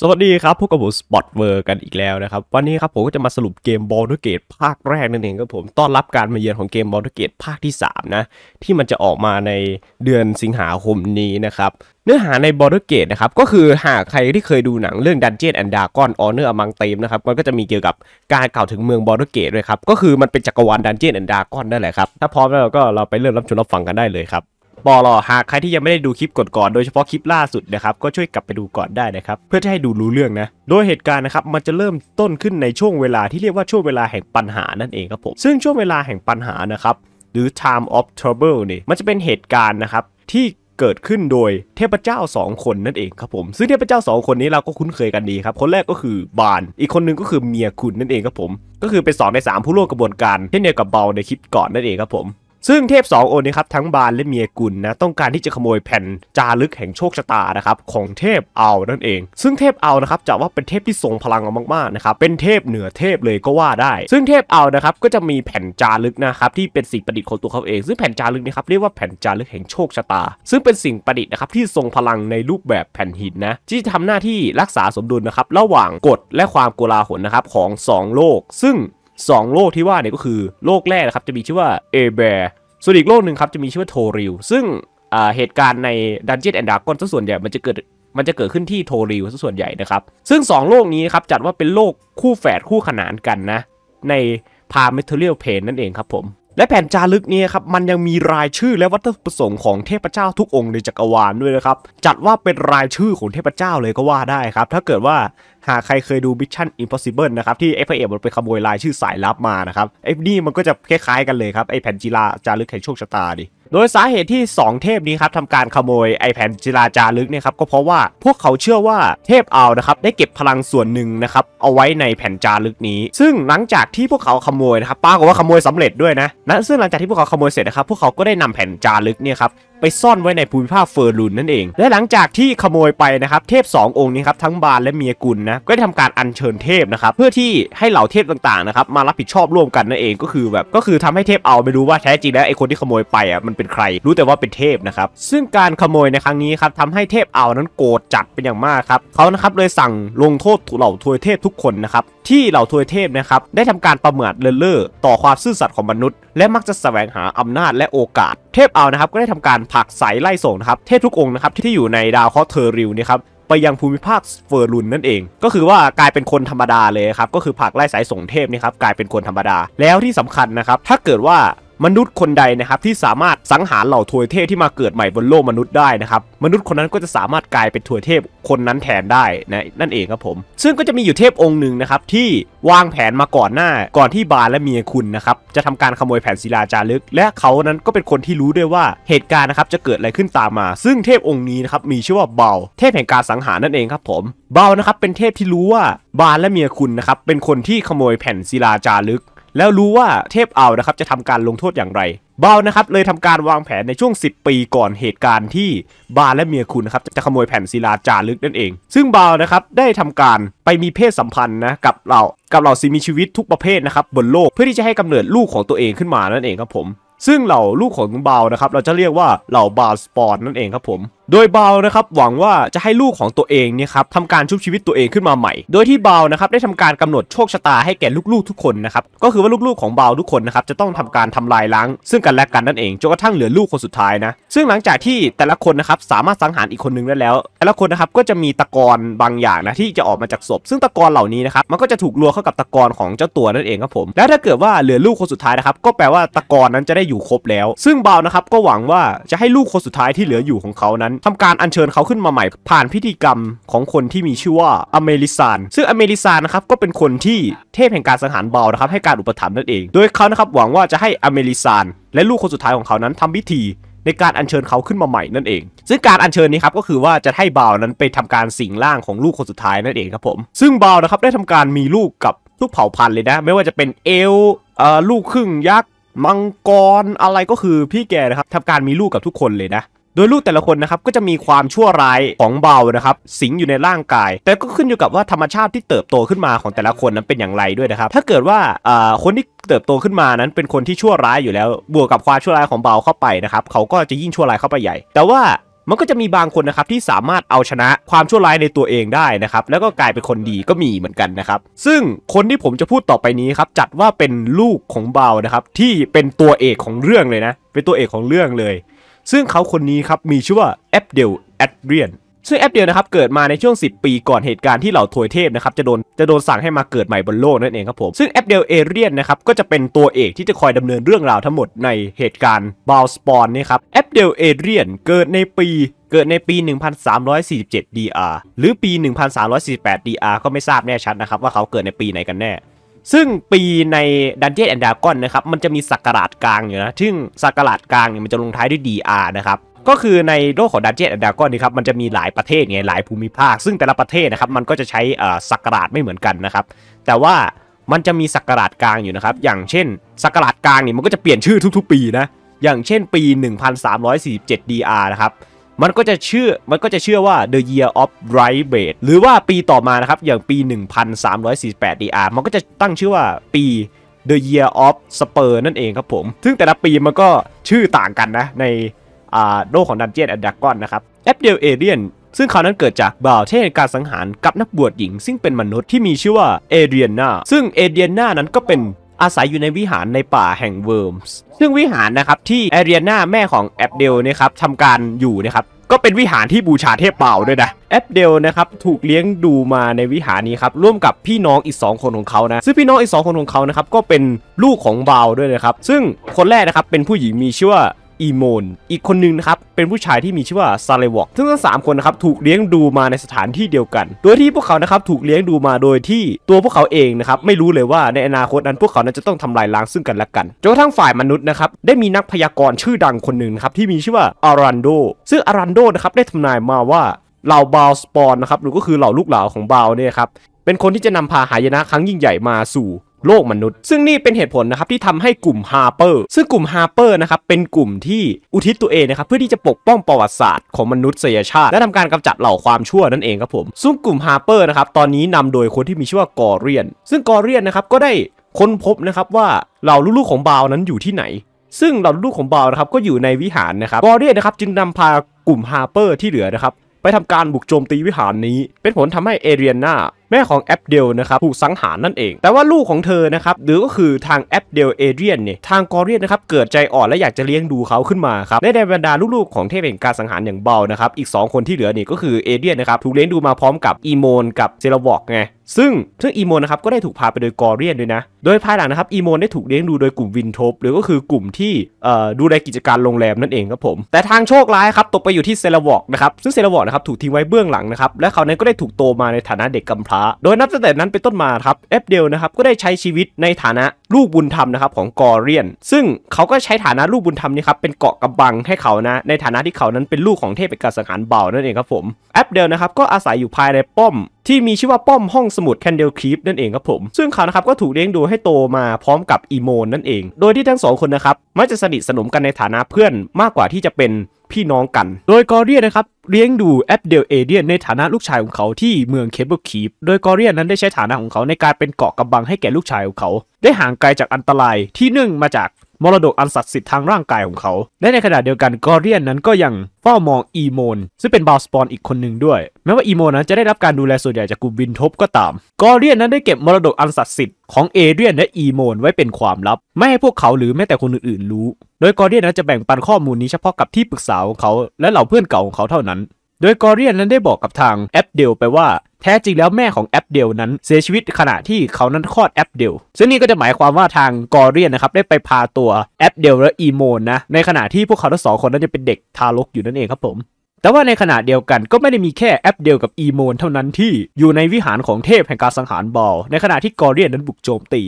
สวัสดีครับพวกกับผมสปอตเวอร์กันอีกแล้วนะครับ วันนี้ครับผมก็จะมาสรุปเกมบอลทูเกตภาคแรกนั่นเองครับผมต้อนรับการมาเยือนของเกมบอลทูเกตภาคที่ 3 นะ ที่มันจะออกมาในเดือนสิงหาคมนี้นะครับ เนื้อหาในบอลทูเกตนะครับก็คือหากใครที่เคยดูหนังเรื่องดันเจี้ยนแอนดากอนออเนอร์มังเตมนะครับมันก็จะมีเกี่ยวกับการกล่าวถึงเมืองบอลทูเกตด้วยครับ ก็คือมันเป็นจักรวาลดันเจี้ยนแอนดากอนนั่นแหละครับถ้าพร้อมแล้วก็เราไปเริ่มรับชมรับฟังกันได้เลยครับปลอหากใครที่ยังไม่ได้ดูคลิปก่อนๆโดยเฉพาะคลิปล่าสุดนะครับก็ช่วยกลับไปดูก่อนได้นะครับเพื่อจะให้ดูรู้เรื่องนะโดยเหตุการณ์นะครับมันจะเริ่มต้นขึ้นในช่วงเวลาที่เรียกว่าช่วงเวลาแห่งปัญหานั่นเองครับผมซึ่งช่วงเวลาแห่งปัญหานะครับหรือ time of trouble นี่มันจะเป็นเหตุการณ์นะครับที่เกิดขึ้นโดยเทพเจ้า 2 คนนั่นเองครับผมซึ่งเทพเจ้า 2 คนนี้เราก็คุ้นเคยกันดีครับคนแรกก็คือบานอีกคนนึงก็คือเมียคุณนั่นเองครับผมก็คือเป็น2ใน3ผู้ร่วมกระบวนการเช่นเดียวกับเบาในคลิปก่อนนั่นเองครับผมซึ่งเทพสององค์นี้ครับทั้งบานและเมียกุลนะต้องการที่จะขโมยแผ่นจารึกแห่งโชคชะตานะครับของเทพเอานั่นเอง ซึ่งเทพเอานะครับจะว่าเป็นเทพที่ทรงพลังมากๆ นะครับ เป็นเทพเหนือเทพเลยก็ว่าได้ ซึ่งเทพเอานะครับก็จะมีแผ่นจารึกนะครับที่เป็นสิ่งประดิษฐ์ของตัวเขาเองซึ่งแผ่นจารึกนี้ครับเรียกว่าแผ่นจารึกแห่งโชคชะตาซึ่งเป็นสิ่งประดิษฐ์นะครับที่ทรงพลังในรูปแบบแผ่นหินนะที่ทำหน้าที่รักษาสมดุลนะครับระหว่างกฎและความกกลาหลนะครับของ2โลกซึ่ง2 โลกที่ว่าเนี่ยก็คือโลกแรกนะครับจะมีชื่อว่าเอเบร์ ส่วนอีกโลกหนึ่งครับจะมีชื่อว่าโทริลซึ่งเหตุการณ์ในดั d u n g ยนแอนด์ดากอนส่วนใหญ่ มันจะเกิดมันจะเกิดขึ้นที่โทริลส่วนใหญ่นะครับ ซึ่ง 2 โลกนี้ครับจัดว่าเป็นโลกคู่แฝดคู่ขนานกันนะในพาเมทัลเลียลเพนนั่นเองครับผมและแผ่นจารึกนี้ครับมันยังมีรายชื่อและวัตถุประสงค์ของเทพเจ้าทุกองค์ในจักรวาลด้วยนะครับจัดว่าเป็นรายชื่อของเทพเจ้าเลยก็ว่าได้ครับถ้าเกิดว่าหากใครเคยดูมิชชั่นอิมพอสิเบิลนะครับที่ไอ้พระเอกมันไปขโมยรายชื่อสายลับมานะครับไอ้นี่มันก็จะคล้ายๆกันเลยครับไอ้แผ่นจีลาจารึกแห่งโชคชะตาดิโดยสาเหตุที่ 2 เทพนี้ครับทำการขโมยไอแผ่นจิราจารึกเนี่ยครับก็เพราะว่าพวกเขาเชื่อว่าเทพเอานะครับได้เก็บพลังส่วนหนึ่งนะครับเอาไว้ในแผ่นจารึกนี้ ซึ่งหลังจากที่พวกเขาขโมยนะครับป้ากว่าขโมยสำเร็จด้วยนะนะซึ่งหลังจากที่พวกเขาขโมยเสร็จนะครับพวกเขาก็ได้นำแผ่นจารึกเนี่ยครับไปซ่อนไว้ในภูมิภาคเฟอร์ลุนนั่นเอง และหลังจากที่ขโมยไปนะครับเทพ 2 องค์นี้ครับทั้งบาลและเมียกุลนะก็ได้ทำการอัญเชิญเทพนะครับเพื่อที่ให้เหล่าเทพต่างๆนะครับมารับผิดชอบร่วมกันนั่นเอง ก็คือแบบก็คือทำให้เทพเอาไม่รู้ว่าแท้ จริงแล้วไอ้คนที่ขโมยไปอ่ะมันเป็นใคร รู้แต่ว่าเป็นเทพนะครับซึ่งการขโมยในครั้งนี้ครับทำให้เทพเอานั้นโกรธจัดเป็นอย่างมากครับเขานะครับเลยสั่งลงโทษเหล่าทวยเทพทุกคนนะครับที่เหล่าทวยเทพนะครับได้ทำการประมาทเลินเล่อต่อความซื่อสัตย์ของมนุษย์ และมักจะแสวงหาอำนาจและโอกาสเทพเอานะครับก็ได้ทำการผลักสายไล่ส่งนะครับ เทพทุกองนะครับที่อยู่ในดาวเคราะห์เทอริวนี่ครับไปยังภูมิภาคเฟอร์ลุนนั่นเอง ก็คือว่ากลายเป็นคนธรรมดาเลยครับก็คือผักไล่สายส่งเทพนี่ครับกลายเป็นคนธรรมดาแล้วที่สำคัญนะครับ ถ้าเกิดว่ามนุษย์คนใดนะครับที่สามารถสังหารเหล่าทวยเทพที่มาเกิดใหม่บนโลกมนุษย์ได้นะครับ มนุษย์คนนั้นก็จะสามารถกลายเป็นทวยเทพคนนั้นแทนได้นะนั่นเองครับผมซึ่งก็จะมีอยู่เทพองค์หนึ่งนะครับที่วางแผนมาก่อนหน้าก่อนที่บาลและเมียคุณนะครับจะทำการขโมยแผ่นศิลาจารึก และเขานั้นก็เป็นคนที่รู้ด้วยว่าเหตุการณ์นะครับจะเกิดอะไรขึ้นตามมา ซึ่งเทพองค์นี้นะครับมีชื่อว่าเบา เทพแห่งการสังหารนั่นเองครับผมเบานะครับเป็นเทพที่รู้ว่า บาลและเมียคุณนะครับเป็นคนที่ขโมยแผ่นศิลาจารึกแล้วรู้ว่าเทพเอานะครับจะทำการลงโทษอย่างไรเบานะครับเลยทำการวางแผนในช่วง 10 ปีก่อนเหตุการณ์ที่บาและเมียคุณนะครับจะขโมยแผ่นศิลาจารึกนั่นเอง ซึ่งเบานะครับได้ทำการไปมีเพศสัมพันธ์นะกับเรา กับเราสิมีชีวิตทุกประเภทนะครับบนโลกเพื่อที่จะให้กำเนิดลูกของตัวเองขึ้นมานั่นเองครับผม ซึ่งเหล่าลูกของเบานะครับเราจะเรียกว่าเหล่าบาสปอนนั่นเองครับผมโดยบาวนะครับหวังว่าจะให้ลูกของตัวเองเนี่ยครับทำการชุบชีวิตตัวเองขึ้นมาใหม่ โดยที่บาวนะครับได้ทำการกำหนดโชคชะตาให้แก่ลูกๆทุกคนนะครับ ก็คือว่าลูกๆของบาวทุกคนนะครับจะต้องทำการทำลายล้าง ซึ่งกันและกันนั่นเองจนกระทั่งเหลือลูกคนสุดท้ายนะซึ่งหลังจากที่แต่ละคนนะครับสามารถสังหารอีกคนนึงได้แล้ว แต่ละคนนะครับก็จะมีตะกอนบางอย่างนะที่จะออกมาจากศพซึ่งตะกอนเหล่านี้นะครับมันก็จะถูกรวมเข้ากับตะกอนของเจ้าตัวนั่นเองครับผมและถ้าเกิดว่าเหลือลูกคนสุดท้ายนะครับก็แปลว่าตะกอนนั้นจะได้อยู่ครบแล้ว ซึ่งบาวนะครับก็หวังว่าจะให้ลูกคนสุดท้ายที่เหลืออยู่ของเขานั้นทำการอัญเชิญเขาขึ้นมาใหม่ผ่านพิธีกรรมของคนที่มีชื่อว่าอเมริซานซึ่งอเมริซานนะครับก็เป็นคนที่เทพแห่งการสังหารเบานะครับให้การอุปถัมภ์นั่นเอง โดยเขานะครับหวังว่าจะให้อเมริซานและลูกคนสุดท้ายของเขานั้นทำพิธี ในการอัญเชิญเขาขึ้นมาใหม่นั่นเอง ซึ่งการอัญเชิญนี้ครับก็คือว่าจะให้บาวนั้นไปทำการสิงร่างของลูกคนสุดท้ายนั่นเองครับผมซึ่งบาวนะครับได้ทำการมีลูกกับทุกเผ่าพันธุ์เลยนะ ไม่ว่าจะเป็นเอลลูกครึ่ง ยักษ์มังกรอะไรก็คือพี่แกนะครับทำการมีลูกกับทุกคนเลยนะโดยลูกแต่ละคนนะครับก็จะมีความชั่วร้ายของเบานะครับ สิงอยู่ในร่างกาย แต่ก็ขึ้นอยู่กับว่าธรรมชาติที่เติบโตขึ้นมาของแต่ละคนนั้นเป็นอย่างไรด้วยนะครับ ถ้าเกิดว่าคนที่เติบโตขึ้นมานั้น เป็นคนที่ชั่วร้ายอยู่แล้ว บวกกับความชั่วร้ายของเบาเข้าไปนะครับ เขาก็จะยิ่งชั่วร้ายเข้าไปใหญ่ แต่ว่ามันก็จะมีบางคนนะครับที่สามารถเอาชนะความชั่วร้ายในตัวเองได้นะครับแล้วก็กลายเป็นคนดีก็มีเหมือนกันนะครับ ซึ่งคนที่ผมจะพูดต่อไปนี้ครับจัดว่าเป็นลูกของเบานะครับที่เป็นตัวเอกของเรื่องเลยนะเป็นตัวเอกของเรื่องเลยซึ่งเขาคนนี้ครับ มีชื่อว่าแอปเดลแอดเรียนซึ่งแอปเดียวนะครับเกิดมาในช่วง 10 ปีก่อนเหตุการณ์ที่เหล่าทวยเทพนะครับจะโดนจะโดนสั่งให้มาเกิดใหม่บนโลกนั่นเองครับผม ซึ่งแอปเดียวเอเรียนนะครับก็จะเป็นตัวเอกที่จะคอยดำเนินเรื่องราวทั้งหมดในเหตุการณ์บาวสปอนนี่ครับแอปเดียวเอเรียนเกิดในปีเกิดในปี 1347 DR หรือปี 1348 DR ก็ไม่ทราบแน่ชัดนะครับว่าเขาเกิดในปีไหนกันแน่ซึ่งปีใน Dungeon and Dragon นะครับมันจะมีสักราชกลางอยู่นะ ซึ่งสักราชกลางเนี่ยมันจะลงท้ายด้วย DR นะครับ ก็คือในโลกของดันเจียนแอนดากอนนี่ครับมันจะมีหลายประเทศไงหลายภูมิภาค ซึ่งแต่ละประเทศนะครับมันก็จะใช้สักราชไม่เหมือนกันนะครับ แต่ว่ามันจะมีสักราชกลางอยู่นะครับ อย่างเช่นสักราชกลางนี่มันก็จะเปลี่ยนชื่อทุก ๆ ปีนะ อย่างเช่นปี 1347 DR นะครับมันก็จะเชื่อ มันก็จะเชื่อว่า the year of right b a t หรือว่าปีต่อมานะครับ อย่างปี 1348 dr มันก็จะตั้งชื่อว่าปี the year of spur นั่นเองครับผม ซึ่งแต่ละปีมันก็ชื่อต่างกันนะ ในโลกของดันเจี n น n อ d r a ก้อนะครับแอปเดลเอเลียนซึ่งคราวนั้นเกิดจากบ่าวเทศการสังหารกับนักบวชหญิง ซึ่งเป็นมนุษย์ที่มีชื่อว่าเอเดียนาซึ่งเอเดียนานั้นก็เป็นอาศัยอยู่ในวิหารในป่าแห่งเวิร์มส์ซึ่งวิหารนะครับที่แอเรียนาแม่ของแอบเดลนะครับทำการอยู่นะครับก็เป็นวิหารที่บูชาเทพเป่าด้วยนะแอปเดลนะครับถูกเลี้ยงดูมาในวิหารนี้ครับร่วมกับพี่น้องอีก 2 คนของเขานะซึ่งพี่น้องอีก 2 คนของเขานะครับก็เป็นลูกของเบาด้วยนะครับซึ่งคนแรกนะครับเป็นผู้หญิงมีชื่อว่าอีโมนอีกคนนึงนะครับ เป็นผู้ชายที่มีชื่อว่าซาเลวอกซึ่งทั้งสามคนนะครับถูกเลี้ยงดูมาในสถานที่เดียวกัน โดยที่พวกเขานะครับถูกเลี้ยงดูมาโดยที่ ตัวพวกเขาเองนะครับไม่รู้เลยว่าในอนาคตนั้นพวกเขานั้นจะต้องทำลายล้างซึ่งกันและกันจนกระทั่งฝ่ายมนุษย์นะครับได้มีนักพยากรณ์ชื่อดังคนหนึ่งครับที่มีชื่อว่าอารันโดซึ่งอารันโดนะครับได้ทำนายมาว่าเหล่าบาวสปอนนะครับหรือก็คือเหล่าลูกหลาของบาวเนี่ยครับเป็นคนที่จะนำพาหายนะครั้งยิ่งใหญ่มาสู่โลกมนุษย์ ซึ่งนี่เป็นเหตุผลนะครับที่ทำให้กลุ่มฮาร์เปอร์ซึ่งกลุ่มฮาร์เปอร์นะครับเป็นกลุ่มที่อุทิศตัวเองนะครับเพื่อที่จะปกป้องประวัติศาสตร์ของมนุษยชาติและทำการกำจัดเหล่าความชั่วนั่นเองครับผมซึ่งกลุ่มฮาร์เปอร์นะครับตอนนี้นำโดยคนที่มีชื่อว่ากอเรียนซึ่งกอเรียนนะครับก็ได้ค้นพบนะครับว่าเหล่าลูกๆของบาวนั้นอยู่ที่ไหน ซึ่งเหล่าลูกของบาวนะครับก็อยู่ในวิหารนะครับกอเรียนนะครับจึงนำพากลุ่มฮาร์เปอร์ที่เหลือนะครับไปทำการบุกโจมตีวิหารนี้ เป็นผลทำให้เอเรียนาแม่ของแอปเดลนะครับถูกสังหารนั่นเอง แต่ว่าลูกของเธอนะครับ หรือก็คือทางแอปเดลเอเดียนเนี่ยทางกอเรียนนะครับ เกิดใจอ่อนและอยากจะเลี้ยงดูเขาขึ้นมาครับในบรรดาลูกๆ ของเทพแห่งการสังหารอย่างเบานะครับ อีก 2 คนที่เหลือนี่ก็คือเอเดียนนะครับถูกเลี้ยงดูมาพร้อมกับ อีโมนกับเซลวอกไงซึ่งซึ่งอีโมนนะครับก็ได้ถูกพาไปโดยกอเรียนด้วยนะ โดยภายหลังนะครับอีโมนได้ถูกเลี้ยงดูโดยกลุ่มวินทบหรือก็คือกลุ่มที่ดูแลกิจการโรงแรมนั่นเองครับผมแต่ทางโชคร้ายครับตกไปอยู่ที่เซลวอกนะครับซึ่งเซลวอกนะครับถูกทิ้งไว้เบื้องหลังนะครับและเขานั้นก็ได้ถูกโตมาในฐานะเด็กกำพร้าาโดยนับตั้งแต่นั้นเป็นต้นมาครับเอฟเดลนะครับก็ได้ใช้ชีวิตในฐานะลูกบุญธรรมนะครับของกอเรียน ซึ่งเขาก็ใช้ฐานะลูกบุญธรรมนี่ครับเป็นเกาะกำบังให้เขานะในฐานะที่เขานั้นเป็นลูกของเทพเอกสังหารเบานั่นเองครับผมเอฟเดลนะครับก็อาศัยอยู่ภายในป้อมที่มีชื่อว่าป้อมห้องสมุดแคนเดลครีปนั่นเองครับผม ซึ่งเขานะครับก็ถูกเลี้ยงดูให้โตมาพร้อมกับ อีโมนนั่นเอง โดยที่ทั้งสองคนนะครับมักจะสนิทสนมกันในฐานะเพื่อนมากกว่าที่จะเป็นพี่น้องกัน โดยกอเรียนะครับเลี้ยงดูแอปเดลเอเดียนในฐานะลูกชายของเขาที่เมืองเคเบิลคีฟโดยกอเรียนนั้นได้ใช้ฐานะของเขาในการเป็นเกาะกำบังให้แก่ลูกชายของเขา ได้ห่างไกลจากอันตรายที่เนื่องมาจากมรดกอันศักดิ์สิทธิ์ทางร่างกายของเขา และในขณะเดียวกันกอเรียนนั้นก็ยังเฝ้ามองอีโมนซึ่งเป็นบาวสปอนอีกคนหนึ่งด้วย แม้ว่าอีโมนนั้นจะได้รับการดูแลส่วนใหญ่จากกลุ่มวินทบก็ตามกอเรียนนั้นได้เก็บมรดกอันศักดิ์สิทธิ์ ของเอเรียนและอีโมนไว้เป็นความลับ ไม่ให้พวกเขาหรือแม้แต่คนอื่นๆรู้ โดยกอเรียนนั้นจะแบ่งปันข้อมูลนี้เฉพาะกับที่ปรึกษาของเขา และเหล่าเพื่อนเก่าของเขาเท่านั้นโดยกอรเรียนนั้นได้บอกกับทางแอปเดลไปว่า แท้จริงแล้วแม่ของแอปเดลนั้นเสียชีวิตขณะที่เขานั้นคลอดแอปเดล ซึ่งนี่ก็จะหมายความว่าทางกอรเรียนนะครับได้ไปพาตัวแอปเดลและอีโมนนะในขณะที่พวกเขาทั้งสองคนนั้นจะเป็นเด็กทารกอยู่นั่นเองครับผม แต่ว่าในขณะเดียวกันก็ไม่ได้มีแค่แอปเดียวกับอีโมนเท่านั้นที่อยู่ในวิหารของเทพแห่งการสังหารบอลในขณะที่กอรเรียนนั้นบุกโจมตี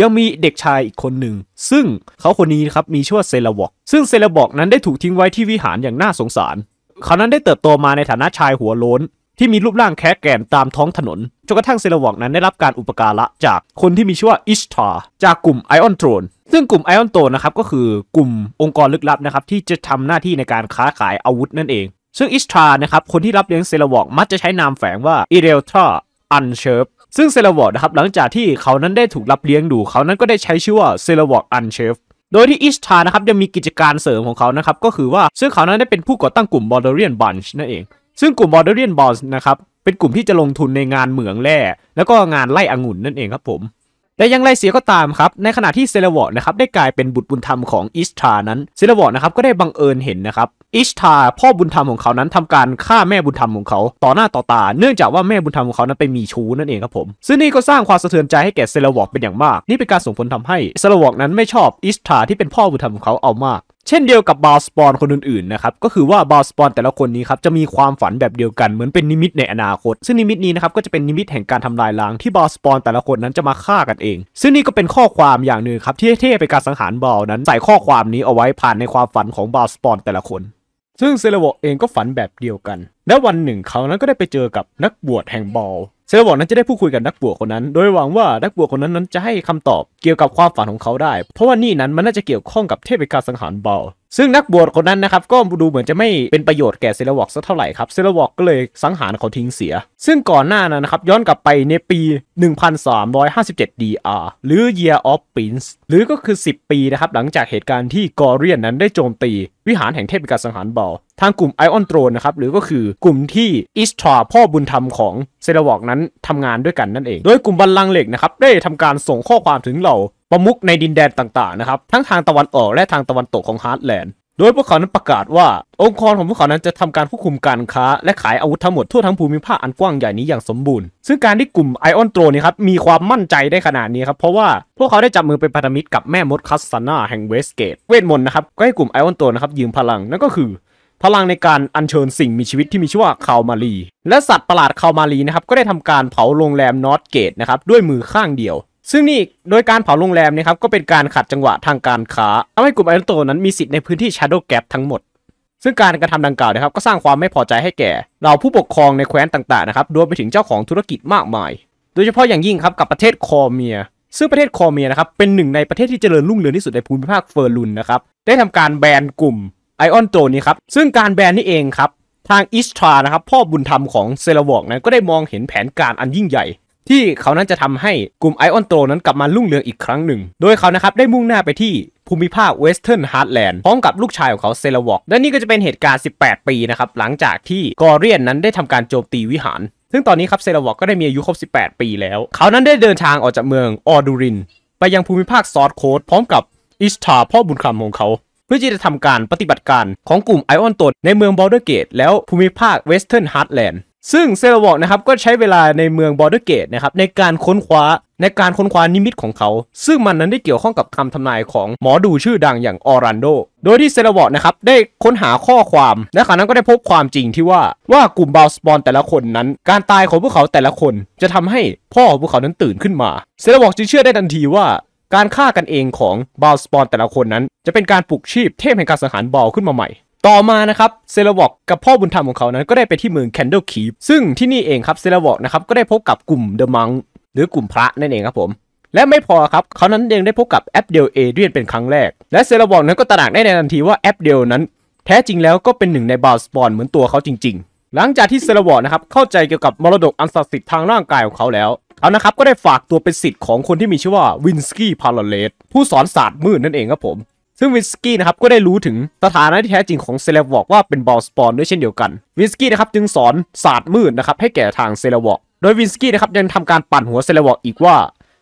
ยังมีเด็กชายอีกคนหนึ่งซึ่งเขาคนนี้ครับมีชื่อว่าเซลาวอกซึ่งเซลาวอกนั้นได้ถูกทิ้งไว้ที่วิหารอย่างน่าสงสารเขานั้นได้เติบโตมาในฐานะชายหัวโล้น ที่มีรูปร่างแคะแก่นตามท้องถนน จนกระทั่งเซลวองนั้นได้รับการอุปการะจากคนที่มีชื่อว่าอิชทาจากกลุ่มไอออนโตรน ซึ่งกลุ่มไอออนโตนนะครับก็คือกลุ่มองค์กรลึกลับนะครับที่จะทำหน้าที่ในการค้าขายอาวุธนั่นเอง ซึ่งอิชทานะครับคนที่รับเลี้ยงเซลวอกมักจะใช้นามแฝงว่าอิเดลทราอันเชฟซึ่งเซลวอกนะครับหลังจากที่เขานั้นได้ถูกรับเลี้ยงดู เขานั้นก็ได้ใช้ชื่อว่าเซลวอกอันเชฟโดยที่อิชทานะครับยังมีกิจการเสริมของเขานะครับ ก็คือว่าซึ่งเขานั้นได้เป็นผู้ก่อตั้งกลุ่มบอร์เดเรียนบันช์นั่นเอง ซึ่งกลุ่มบอร์เดเรียนบันช์นะครับ เป็นกลุ่มที่จะลงทุนในงานเหมืองแร่แล้วก็งานไล่องุ่นนั่นเองครับผมแต่อย่างไรเสียก็ตามครับ ในขณะที่เซเลวอร์นะครับได้กลายเป็นบุตรบุญธรรมของอิชทานั้นเซเลวอร์นะครับก็ได้บังเอิญเห็นนะครับอิชทา พ่อบุญธรรมของเขานั้นทำการฆ่าแม่บุญธรรมของเขา ต่อหน้าต่อตา เนื่องจากว่าแม่บุญธรรมของเขานั้นไปมีชู้นั่นเองครับผมซึ่งนี่ก็สร้างความสะเทือนใจให้แก่เซเลวอร์เป็นอย่างมาก นี่เป็นการส่งผลทำให้เซเลวอร์นั้นไม่ชอบอิชทา ที่เป็นพ่อบุญธรรมของเขาเอามากเช่นเดียวกับบาสปอนคนอื่นๆนะครับ ก็คือว่าบาสปอนแต่ละคนนี้ครับจะมีความฝันแบบเดียวกันเหมือนเป็นนิมิตในอนาคต ซึ่งนิมิตนี้นะครับ ก็จะเป็นนิมิตแห่งการทำลายล้างที่บาสปอนแต่ละคนนั้นจะมาฆ่ากันเอง ซึ่งนี่ก็เป็นข้อความอย่างหนึ่งครับที่เท่ไปการสังหารบอลนั้นใส่ข้อความนี้เอาไว้ผ่านในความฝันของบาสปอนแต่ละคน ซึ่งเซเลโวเองก็ฝันแบบเดียวกัน และวันหนึ่ง เขานั้นก็ได้ไปเจอกับนักบวชแห่งบอลเซอร์บอกนั้นจะได้พูดคุยกับนักบวชคนนั้น โดยหวังว่านักบวชคนนั้นนั้นจะให้คำตอบเกี่ยวกับความฝันของเขาได้ เพราะว่านี่นั้นมันน่าจะเกี่ยวข้องกับเทพกาสังหารเบา ซึ่งนักบวชคนนั้นนะครับก็ดูเหมือนจะไม่เป็นประโยชน์แก่เซลวอกสักเท่าไหร่ครับเซลวอกก็เลยสังหารเขาทิ้งเสีย ซึ่งก่อนหน้านั้นนะครับย้อนกลับไปในปี1357 DR หรือ Year of Prince หรือก็คือ 10 ปีนะครับหลังจากเหตุการณ์ที่กอเรียนนั้นได้โจมตีวิหารแห่งเทพกาสังหารเบาทางกลุ่มไอออนโตรนนะครับ หรือก็คือกลุ่มที่ อิสทราพ่อบุญธรรมของเซราวอกนั้น ทำงานด้วยกันนั่นเอง โดยกลุ่มบัลลังเหล็กนะครับ ได้ทำการส่งข้อความถึงเหล่าประมุกในดินแดนต่างๆนะครับทั้งทางตะวันออกและทางตะวันตกของฮาร์ดแลนด์โดยพวกเขานั้นประกาศว่า องค์กรของพวกเขานั้นจะทำการควบคุมการค้า และขายอาวุธทั้งหมดทั่วทั้งภูมิภาคอันกว้างใหญ่นี้อย่างสมบูรณ์ซึ่งการที่กลุ่มไอออนโตรนี่ครับมีความมั่นใจได้ขนาดนี้ครับเพราะว่าพวกเขาได้จับมือเป็นพันธมิตรกับแม่มดคัสซาน่าแห่งเวสเกตเวทมนต์นะครับก็ให้กลุ่มไอออนโตรนะครับยืมพลังนั่นก็คือพลังในการอัญเชิญสิ่งมีชีวิตที่มีชื่อว่าคามารีและสัตว์ประหลาดคามารีนะครับก็ได้ทำการเผาโรงแรมนอตเกตนะครับด้วยมือข้างเดียว ซึ่งนี่โดยการเผาโรงแรมนะครับก็เป็นการขัดจังหวะทางการค้าทำให้กลุ่มไอรอนโตนั้นมีสิทธิ์ในพื้นที่ Shadow Gap ทั้งหมด ซึ่งการกระทำดังกล่าวนะครับก็สร้างความไม่พอใจให้แก่เราผู้ปกครองในแคว้นต่างๆนะครับรวมไปถึงเจ้าของธุรกิจมากมาย โดยเฉพาะอย่างยิ่งครับกับประเทศคอเมียซึ่งประเทศคอเมียนะครับเป็นหนึ่งในประเทศที่เจริญรุ่งเรืองที่สุดในภูมิภาคเฟอร์ลุนนะครับได้ทำการแบนกลุ่มไอออนโตนี้ครับ ซึ่งการแบนนี่เองครับ ทางอิสทรานะครับพ่อบุญธรรมของเซลวอกนั้นก็ได้มองเห็นแผนการอันยิ่งใหญ่ ที่เขานั้นจะทำให้กลุ่มไอออนโตนั้นกลับมาลุ่งเรืองอีกครั้งหนึ่ง โดยเขานะครับได้มุ่งหน้าไปที่ภูมิภาคเวสเทิร์นฮาร์ดแลนด์พร้อมกับลูกชายของเขาเซลวอกและนี่ก็จะเป็นเหตุการณ์ 18 ปีนะครับหลังจากที่กอเรียนนั้นได้ทำการโจมตีวิหาร ซึ่งตอนนี้ครับเซลวอกก็ได้มีอายุครบ 18 ปีแล้ว เขานั้นได้เดินทางออกจากเมืองออดูรินไปยังภูมิภาคซอร์ดโคดพร้อมกับอิสทาพ่อบุญคำของเขาพื่อที่จะทำการปฏิบัติการของกลุ่มไอออนตดในเมืองบอลเดอร์เกต แล้วภูมิภาคเวสเทิร์นฮาร์ดแลนด์ซึ่งเซลวอกนะครับก็ใช้เวลาในเมืองบอร์เดอร์เกตนะครับในการค้นคว้าในการค้นคว้านิมิตของเขา ซึ่งมันนั้นได้เกี่ยวข้องกับคำทำนายของหมอดูชื่อดังอย่างออรันโดโดยที่เซลวอกนะครับได้ค้นหาข้อความ และขณะนั้นก็ได้พบความจริงที่ว่า ว่ากลุ่มบาสปอนแต่ละคนนั้น การตายของพวกเขาแต่ละคน จะทำให้พ่อของพวกเขานั้นตื่นขึ้นมาเซลวอกจึงเชื่อได้ทันทีว่าการฆ่ากันเองของบอลสปอนแต่ละคนนั้น จะเป็นการปลุกชีพเทพแห่งการสังหารบอลขึ้นมาใหม่ ต่อมานะครับ เซลวอกกับพ่อบุญธรรมของเขานั้นก็ได้ไปที่เมืองแคนเดลคีฟซึ่งที่นี่เองครับ เซลวอกนะครับก็ได้พบกับกลุ่มเดอะมัง หรือกลุ่มพระนั่นเองครับผม และไม่พอครับเขานั้นเองได้พบกับแอปเดลเอเดียนเป็นครั้งแรกและเซลบอกนั้นก็ตระหนักได้ในทันทีว่าแอปเดลนั้นแท้จริงแล้วก็เป็นหนึ่งในบาสปอนเหมือนตัวเขาจริง ๆ หลังจากที่เซลบอกนะครับเข้าใจเกี่ยวกับมรดกอันศักดิ์สิทธิ์ทางร่างกายของเขาแล้วล้านะครับก็ได้ฝากตัวเป็นสิทธิ์ของคนที่มีชื่อว่าวินสกี้พาราเลตผู้สอนศาสตร์มืดนั่นเองครับผม ซึ่งวินสกี้นะครับก็ได้รู้ถึงสถานะที่แท้จริงของเซเลวอกว่าเป็นบอลสปอนด้วยเช่นเดียวกันวินสกี้นะครับจึงสอนศาสตร์มืดนะครับให้แก่ทางเซเลวอกโดยวินสกี้นะครับยังทำการปั่นหัวเซเลวอกอีกว่า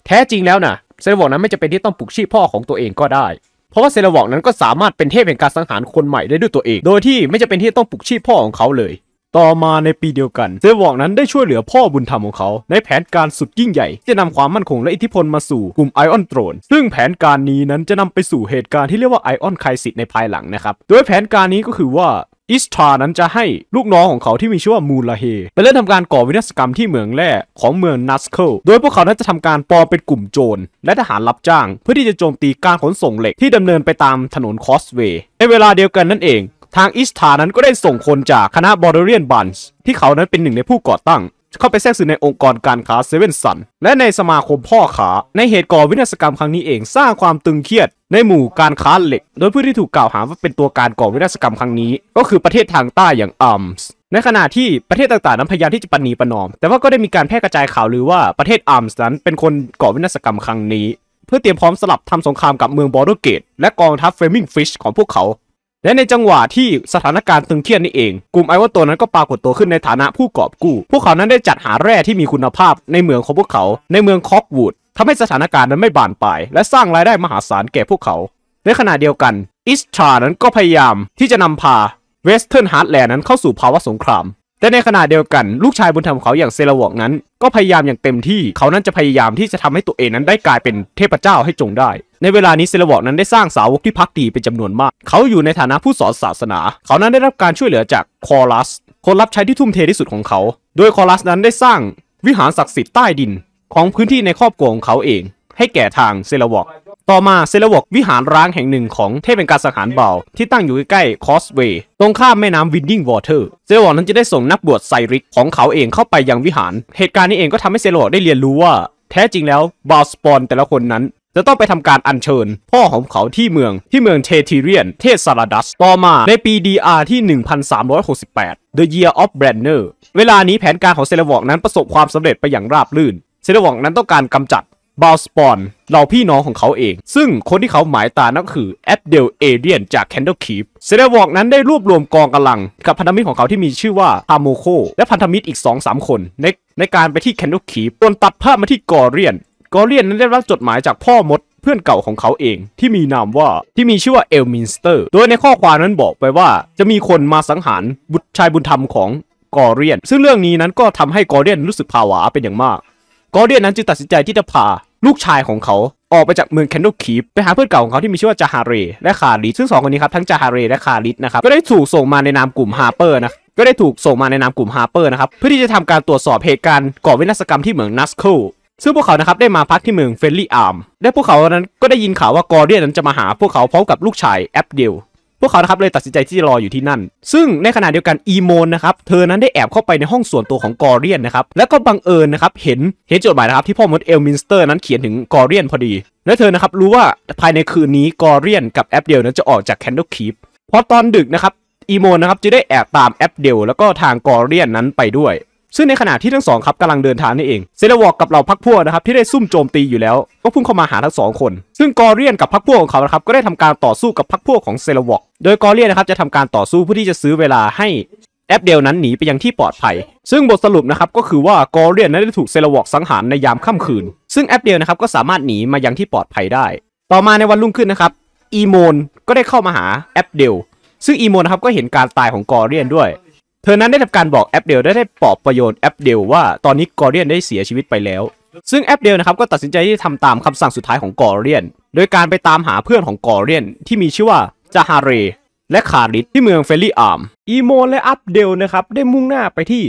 แท้จริงแล้วนะเซเลวอกนั้นไม่จำเป็นที่ต้องปลุกชีพพ่อของตัวเองก็ได้ เพราะว่าเซลวอกนั้นก็สามารถเป็นเทพแห่งการสังหารคนใหม่ได้ด้วยตัวเองโดยที่ไม่จะเป็นที่ต้องปลุกชีพพ่อของเขาเลยต่อมาในปีเดียวกันเซวอกนั้นได้ช่วยเหลือพ่อบุญธรรมของเขาในแผนการสุดยิ่งใหญ่ จะนำความมั่นคงและอิทธิพลมาสู่กลุ่มไอออนโตรนซึ่งแผนการนี้นั้นจะนำไปสู่เหตุการณ์ที่เรียกว่าไอออนไคสิตในภายหลังนะครับ โดยแผนการนี้ก็คือว่าอิสทานั้นจะให้ลูกน้องของเขาที่มีชื่อว่ามูลาเฮไปเริ่มทำการก่อวินาศกรรมที่เมืองแร่ของเมืองนัสเคิลโดยพวกเขานั้นจะทำการปลอมเป็นกลุ่มโจรและทหารรับจ้าง เพื่อที่จะโจมตีการขนส่งเหล็กที่ดำเนินไปตามถนนคอสเวย์ในเวลาเดียวกันนั่นเองทางอิสตานั้นก็ได้ส่งคนจากคณะบอร์เรียนบันส์ที่เขานั้นเป็นหนึ่งในผู้ก่อตั้ง เข้าไปแทรกซึมในองค์กรการค้าเซเว่นสันและในสมาคมพ่อค้า ในเหตุก่อวินาศกรรมครั้งนี้เองสร้างความตึงเครียด ในหมู่การค้าเหล็ก โดยผู้ที่ถูกกล่าวหาว่าเป็นตัวการก่อวินาศกรรมครั้งนี้ ก็คือประเทศทางใต้อย่างอัมส์ในขณะที่ประเทศต่างๆนั้นพยายามที่จะปณีประนอมแต่ว่าก็ได้มีการแพร่กระจายข่าวหรือว่าประเทศอัมส์นั้นเป็นคนก่อวินาศกรรมครั้งนี้ เพื่อเตรียมพร้อมสลับทำสงครามกับเมืองบอร์เกตและกองทัพเฟมิงฟิชของพวกเขาและในจังหวะที่สถานการณ์ตึงเครียดนี่เอง กลุ่มไอวัตโตนั้นก็ปรากฏตัวขึ้นในฐานะผู้กอบกู้ พวกเขานั้นได้จัดหาแร่ที่มีคุณภาพในเมืองของพวกเขา ในเมืองคอกวูดทำให้สถานการณ์นั้นไม่บานปลายและสร้างรายได้มหาศาลแก่พวกเขา ในขณะเดียวกันอิสชานั้นก็พยายามที่จะนำพาเวสเทิร์นฮาร์ดแลนด์นั้นเข้าสู่ภาวะสงครามแต่ในขณะเดียวกัน ลูกชายบุญธรรมเขาอย่างเซลวอกนั้น ก็พยายามอย่างเต็มที่ เขานั้นจะพยายามที่จะทำให้ตัวเองนั้นได้กลายเป็นเทพเจ้าให้จงได้ในเวลานี้เซลวอกนั้นได้สร้างสาวกที่พักดี เป็นจำนวนมาก เขาอยู่ในฐานะผู้สอนศาสนา เขานั้นได้รับการช่วยเหลือจากคอรัส คนรับใช้ที่ทุ่มเทที่สุดของเขา โดยคอรัสนั้นได้สร้างวิหารศักดิ์สิทธิ์ใต้ดิน ของพื้นที่ในครอบครัวของเขาเอง ให้แก่ทางเซลวอกต่อมาเซลวอกวิหารร้างแห่งหนึ่งของเทพเป็นการสังหารเบาที่ตั้งอยู่ใกล้คอสเวย์ตรงข้ามแม่น้ำวินดิ้งวอเตอร์เซลวอกนั้นจะได้ส่งนักบวชไซริกของเขาเองเข้าไปยังวิหาร เหตุการณ์นี้เองก็ทำให้เซลวอกได้เรียนรู้ว่า แท้จริงแล้วบาสปอนแต่ละคนนั้นจะต้องไปทำการอัญเชิญพ่อของเขาที่เมือง ที่เมืองเททิเรียนเทศซาราดัสต่อมาในปีดีร์ที่ 1368 The Year of Branner เวลานี้แผนการของเซเลวอกนั้นประสบความสำเร็จไปอย่างราบรื่น เซเลวอกนั้นต้องการกำจัดบาลสปอนเหล่าพี่น้องของเขาเอง ซึ่งคนที่เขาหมายตานั่นคือแอดเดลเอเดียนจากแคนเดลคีฟเซเลวอกนั้นได้รวบรวมกองกำลัง กับพันธมิตรของเขาที่มีชื่อว่าฮาโมโคและพันธมิตรอีก 2-3 คน ในในการไปที่แคนเดลคีฟจนตัดภาพมาที่กอเรียนกอเรียนนั้นได้รับจดหมายจากพ่อมดเพื่อนเก่าของเขาเองที่มีนามว่าที่มีชื่อว่าเอลมินสเตอร์ โดยในข้อความนั้นบอกไปว่า จะมีคนมาสังหารบุตรชายบุญธรรมของกอเรียน ซึ่งเรื่องนี้นั้นก็ทำให้กอเรียนรู้สึกผวาเป็นอย่างมากกอเรียนนั้นจึงตัดสินใจที่จะพาลูกชายของเขา ออกไปจากเมืองแคนดดคีปไปหาเพื่อนเก่าของเขาที่มีชื่อว่าจาฮาเรและคาริซึ่งสองคนนี้ครับทั้งจาฮาเรและคาริสนะครับก็ได้ถูกส่งมาในนามกลุ่มฮาร์เปอร์นะก็ได้ถูกส่งมาในนามกลุ่มฮาร์เปอร์นะครับเพื่อที่จะทำการตรวจสอบเหตุการณ์ก่อวินาศกรรมที่เหมืองนัสโคซึ่งพวกเขานะครับ ได้มาพักที่เมืองเฟลลี่อาร์ม และพวกเขานั้นก็ได้ยินข่าวว่ากอร์เดียนนั้นจะมาหาพวกเขาพร้อมกับลูกชายแอปเดล พวกเขานะครับเลยตัดสินใจที่จะรออยู่ที่นั่น ซึ่งในขณะเดียวกันอีโมนนะครับ เธอนั้นได้แอบเข้าไปในห้องส่วนตัวของกอร์เรียนนะครับ แล้วก็บังเอิญนะครับเห็นเห็นจดหมายนะครับที่พ่อมดเอลมินสเตอร์นั้นเขียนถึงกอร์เรียนพอดี และเธอนะครับรู้ว่าภายในคืนนี้กอร์เรียนกับแอปเดลนั้นจะออกจากแคนดอลคีฟพอตอนดึกนะครับอีโมนนะครับจะได้แอบตามแอปเดลแล้วก็ทางกอร์เรียนนั้นไปด้วยซึ่งในขณะที่ทั้งสองครับกำลังเดินทางนี่เองเซลวอกกับเหล่าพักพวกนะครับที่ได้ซุ่มโจมตีอยู่แล้ว ก็พุ่งเข้ามาหาทั้งสองคน ซึ่งกอเรียนกับพักพวกของเขานะครับก็ได้ทำการต่อสู้กับพักพวกของเซลวอกโดยกอเรียนนะครับจะทำการต่อสู้เพื่อที่จะซื้อเวลาให้แอปเดลนั้นหนีไปยังที่ปลอดภัย ซึ่งบทสรุปนะครับก็คือว่ากอเรียนนั้นได้ถูกเซลวอกสังหารในยามค่ำคืนซึ่งแอปเดลนะครับก็สามารถหนีมายังที่ปลอดภัยได้ ต่อมาในวันรุ่งขึ้นนะครับอีโมนก็ได้เข้ามาหาแอปเดล ซึ่งอีโมนนะครับก็เห็นการตายของกอเรียนด้วยเธอนั้นได้ทำการบอกแอปเดล ได้ได้ปลอบประโยชน์แอปเดลว่าตอนนี้กอรเรียนได้เสียชีวิตไปแล้ว ซึ่งแอปเดลนะครับก็ตัดสินใจที่ทำตามคำสั่งสุดท้ายของกอรเรียน โดยการไปตามหาเพื่อนของกอรเรียนที่มีชื่อว่าจาฮาเรและคาริสที่เมืองเฟลลี่อาร์มอีโมและอัปเดลนะครับได้มุ่งหน้าไปที่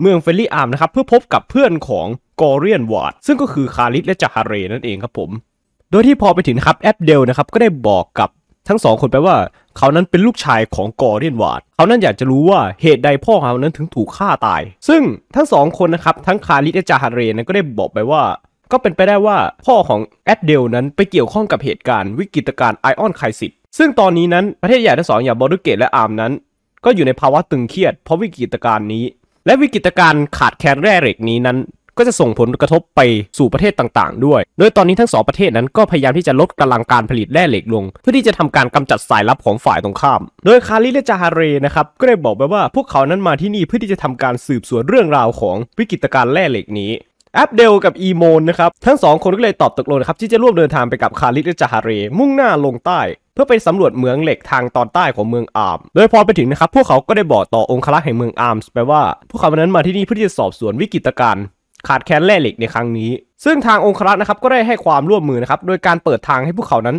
เมืองเฟลลี่อาร์มนะครับ เพื่อพบกับเพื่อนของกอรเรียนวอร์ดซึ่งก็คือคาริสและจาฮาเรนั่นเองครับผมโดยที่พอไปถึงครับแอปเดลนะครับก็ได้บอกกับทั้งสองคนไปว่าเขานั้นเป็นลูกชายของกอเรียนวาดเขานั้นอยากจะรู้ว่าเหตุใดพ่อเขานั้นถึงถูกฆ่าตาย ซึ่งทั้งสองคนนะครับ ทั้งคาริสและจาฮาเรนนนก็ได้บอกไปว่า ก็เป็นไปได้ว่า พ่อของแอดเดลนั้นไปเกี่ยวข้องกับเหตุการณ์ วิกฤตการณ์ไอออนไคซิต ซึ่งตอนนี้นั้น ประเทศใหญ่ทั้งสองอย่างบอรูเกตและอาร์มนั้น ก็อยู่ในภาวะตึงเครียดเพราะวิกฤตการณ์นี้ และวิกฤตการณ์ขาดแคลนแร่เหล็กนี้นั้นก็จะส่งผลกระทบไปสู่ประเทศต่างๆ ด้วย โดยตอนนี้ทั้งสองประเทศนั้นก็พยายามที่จะลดกำลังการผลิตแร่เหล็กลง เพื่อที่จะทำการกำจัดสายลับของฝ่ายตรงข้าม โดยคาริและจาฮารีนะครับ ก็ได้บอกไปว่าพวกเขานั้นมาที่นี่เพื่อที่จะทำการสืบสวนเรื่องราวของวิกฤตการณ์แร่เหล็กนี้ อัปเดล กับอีโมนนะครับ ทั้งสองคนก็เลยตอบตกลงครับที่จะร่วมเดินทางไปกับคาริสและจาฮารีมุ่งหน้าลงใต้เพื่อไปสำรวจเมืองเหล็กทางตอนใต้ของเมืองอาร์มโดยพอไปถึงนะครับพวกเขาก็ได้บอกต่อองครักษ์แห่งเมืองอาร์มไปว่าพวกเขานั้นมาที่นี่เพื่อที่จะสอบสวนวิกฤตการณขาดแคลนแร่เหล็กในครั้งนี้ ซึ่งทางองครักษ์นะครับก็ได้ให้ความร่วมมือนะครับ โดยการเปิดทางให้พวกเขานั้น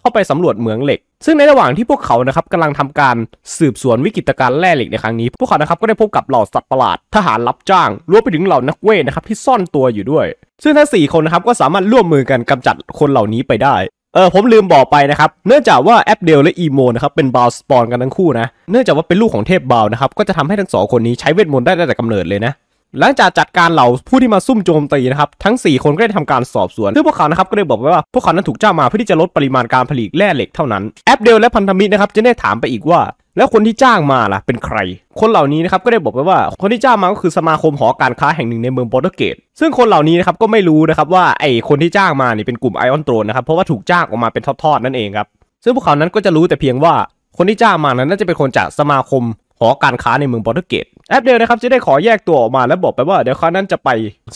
เข้าไปสำรวจเหมืองเหล็ก ซึ่งในระหว่างที่พวกเขานะครับกำลังทำการสืบสวนวิกฤตการณ์แร่เหล็กในครั้งนี้ พวกเขานะครับก็ได้พบกับเหล่าสัตว์ประหลาด ทหารรับจ้าง รวมไปถึงเหล่านักเวทนะครับที่ซ่อนตัวอยู่ด้วย ซึ่งทั้งสี่คนนะครับก็สามารถร่วมมือกันกำจัดคนเหล่านี้ไปได้ เออผมลืมบอกไปนะครับ เนื่องจากว่าแอปเดลและอีโมนะครับเป็นบาวสปอนกันทั้งคู่นะ เนื่องจากว่าเป็นลูกของเทพบาวนะครับก็จะทำให้ทั้งสองคนนี้ใช้เวทมนต์ได้ตั้งแต่กำเนิดเลยนะหลังจากจัดการเหล่าผู้ที่มาซุ่มโจมตีนะครับ ทั้ง 4 คนก็ได้ทำการสอบสวนซึ่งพวกเขานะครับก็ได้บอกไว้ว่าพวกเขานั้นถูกจ้างมาเพื่อที่จะลดปริมาณการผลิตแร่เหล็กเท่านั้นแอปเดลและพันธมิตรนะครับจะได้ถามไปอีกว่า แล้วคนที่จ้างมาล่ะเป็นใคร คนเหล่านี้นะครับก็ได้บอกไปว่า คนที่จ้างมาก็คือสมาคมหอการค้าแห่งหนึ่งในเมืองโปรตุเกสซึ่งคนเหล่านี้นะครับก็ไม่รู้นะครับว่าไอคนที่จ้างมานี่เป็นกลุ่มไอออนโตรนนะครับเพราะว่าถูกจ้างออกมาเป็นทอดๆนั่นเองครับซึ่งพวกเขานั้นก็จะรู้แต่เพียงว่า คนที่จ้างมานั้นน่าจะเป็นคนจากสมาคมหอการค้าในเมืองโปรตุเกสแอปเดลนะครับจะได้ขอแยกตัวออกมาและบอกไปว่าเดี๋ยวเขานั้นจะไป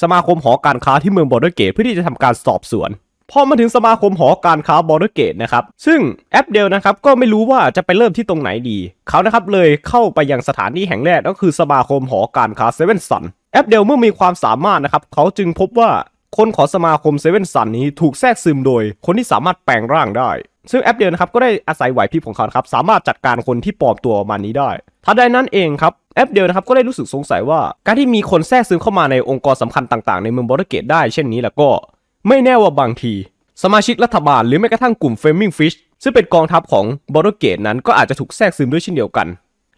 สมาคมหอการค้าที่เมืองบอร์เดเกตเพื่อที่จะทำการสอบสวน พอมาถึงสมาคมหอการค้าบอร์เดเกตนะครับซึ่งแอปเดลนะครับก็ไม่รู้ว่าจะไปเริ่มที่ตรงไหนดีเขานะครับเลยเข้าไปยังสถานที่แห่งแรกก็คือสมาคมหอการค้าเซเว่นซันแอปเดลเมื่อมีความสามารถนะครับเขาจึงพบว่าคนขอสมาคมเซเว่นซันนี้ถูกแทรกซึมโดยคนที่สามารถแปลงร่างได้ซึ่งแอปเดลนะครับก็ได้อาศัยไหวพริบของเขาครับสามารถจัดการคนที่ปลอมตัวมานี้ได้ทัาได้นั้นเองครับแอปเดียวนะครับก็ได้รู้สึกสงสัยว่า การที่มีคนแทรกซึมเข้ามาในองค์กรสำคัญต่างๆในเมืองบอร์เกตได้เช่นนี้แล้วก็ไม่แน่ว่าบางที สมาชิกรัฐบาลหรือแม้กระทั่งกลุ่มเฟมิงฟิชซึ่งเป็นกองทัพของบอร์เกตนั้นก็อาจจะถูกแทรกซึมด้วยเช่นเดียวกัน